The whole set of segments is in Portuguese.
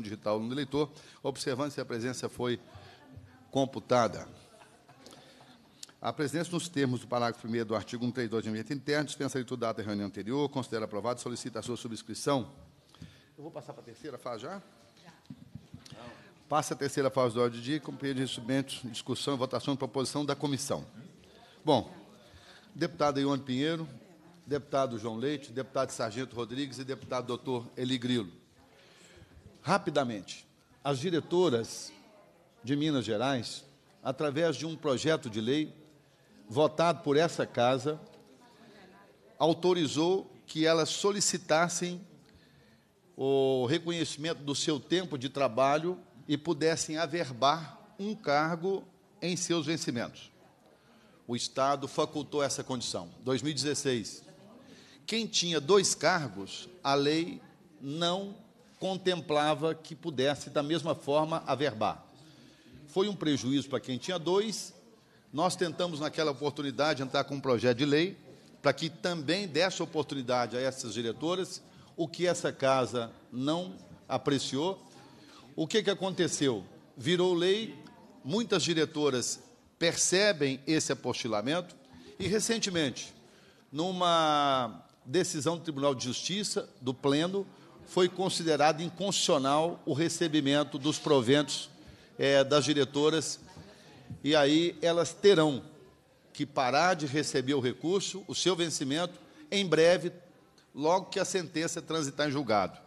digital no eleitor, observando se a presença foi computada. A presença, nos termos do parágrafo 1 do artigo 132 do ambiente interno, dispensa a leitura da data da reunião anterior, considera aprovado, solicita a sua subscrição. Eu vou passar para a terceira fase já? Já. Passa a terceira fase do ordem de dia cumprimento de instrumentos, discussão e votação de proposição da comissão. Bom, deputado Ione Pinheiro, deputado João Leite, deputado Sargento Rodrigues e deputado doutor Eli Grilo rapidamente. As diretoras de Minas Gerais, através de um projeto de lei votado por essa casa, autorizou que elas solicitassem o reconhecimento do seu tempo de trabalho e pudessem averbar um cargo em seus vencimentos. O Estado facultou essa condição. 2016. Quem tinha dois cargos, a lei não contemplava que pudesse, da mesma forma, averbar. Foi um prejuízo para quem tinha dois. Nós tentamos, naquela oportunidade, entrar com um projeto de lei para que também desse oportunidade a essas diretoras, o que essa casa não apreciou. O que, que aconteceu? Virou lei, muitas diretoras percebem esse apostilamento e, recentemente, numa decisão do Tribunal de Justiça, do Pleno, foi considerado inconstitucional o recebimento dos proventos é, das diretoras, e aí elas terão que parar de receber o recurso, o seu vencimento, em breve, logo que a sentença transitar em julgado.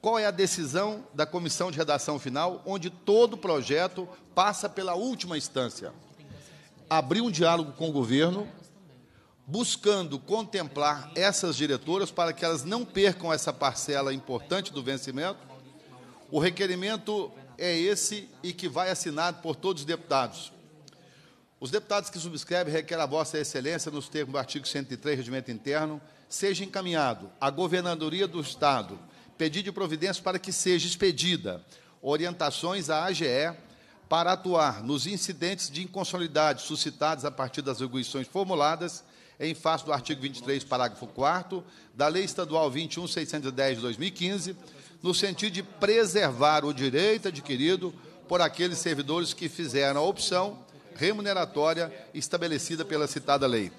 Qual é a decisão da comissão de redação final, onde todo projeto passa pela última instância? Abrir um diálogo com o governo buscando contemplar essas diretoras para que elas não percam essa parcela importante do vencimento. O requerimento é esse e que vai assinado por todos os deputados. Os deputados que subscrevem requer a Vossa Excelência, nos termos do artigo 103 do Regimento Interno, seja encaminhado à Governadoria do Estado pedido de providência para que seja expedida orientações à AGE para atuar nos incidentes de inconsolidade suscitados a partir das arguições formuladas em face do artigo 23, parágrafo 4 da Lei Estadual 21.610 de 2015, no sentido de preservar o direito adquirido por aqueles servidores que fizeram a opção remuneratória estabelecida pela citada lei.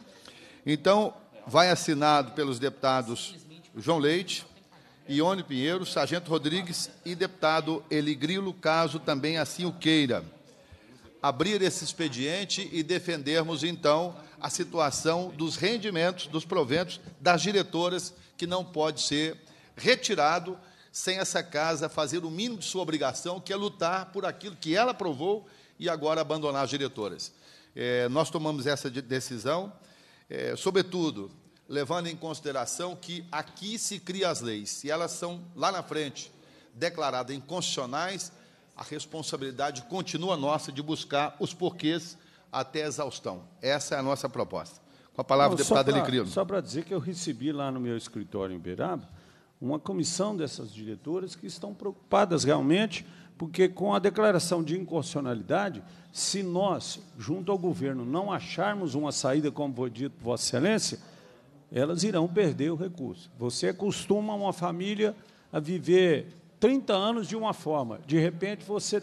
Então, vai assinado pelos deputados João Leite, Ione Pinheiro, Sargento Rodrigues e deputado Eli Grilo, caso também assim o queira. Abrir esse expediente e defendermos, então, a situação dos rendimentos, dos proventos das diretoras, que não pode ser retirado sem essa casa fazer o mínimo de sua obrigação, que é lutar por aquilo que ela aprovou e agora abandonar as diretoras. É, nós tomamos essa decisão, é, sobretudo, levando em consideração que aqui se criam as leis e elas são lá na frente declaradas inconstitucionais, a responsabilidade continua nossa de buscar os porquês até a exaustão. Essa é a nossa proposta. Com a palavra, Não, deputado Elicrino. Só para dizer que eu recebi lá no meu escritório em Uberaba uma comissão dessas diretoras que estão preocupadas realmente, porque com a declaração de inconstitucionalidade, se nós, junto ao governo, não acharmos uma saída, como foi dito por Vossa Excelência, elas irão perder o recurso. Você acostuma uma família a viver 30 anos de uma forma, de repente você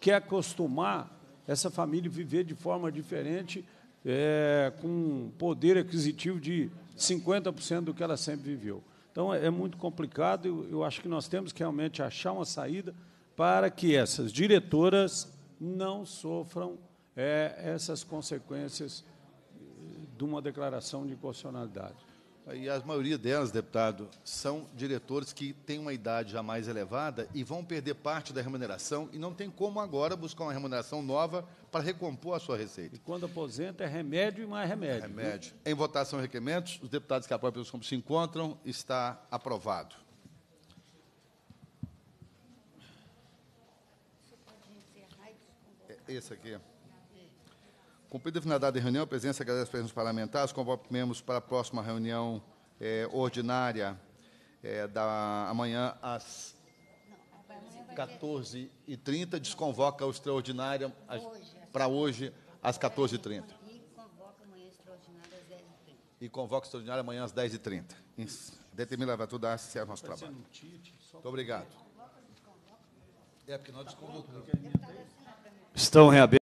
quer acostumar essa família a viver de forma diferente, é, com um poder aquisitivo de 50% do que ela sempre viveu. Então é, é muito complicado, eu, eu acho que nós temos que realmente achar uma saída para que essas diretoras não sofram é, essas consequências de uma declaração de constitucionalidade. E a maioria delas, deputado, são diretores que têm uma idade já mais elevada e vão perder parte da remuneração e não tem como agora buscar uma remuneração nova para recompor a sua receita. E quando aposenta é remédio e mais remédio. É remédio. Viu? Em votação requerimentos, os deputados que apoiam pelos como se encontram, está aprovado. É, esse aqui. Cumprida a finalidade da reunião, a presença agradece aos presença parlamentares, convocamos membros para a próxima reunião é, ordinária é, da amanhã às 14h30, desconvoca o extraordinário para hoje às 14h30. E convoca o extraordinário amanhã às 10h30. Determina a levatura da ACC o nosso trabalho. Muito obrigado. É porque nós tá desconvocamos. Tá, tá, Estão reabertos.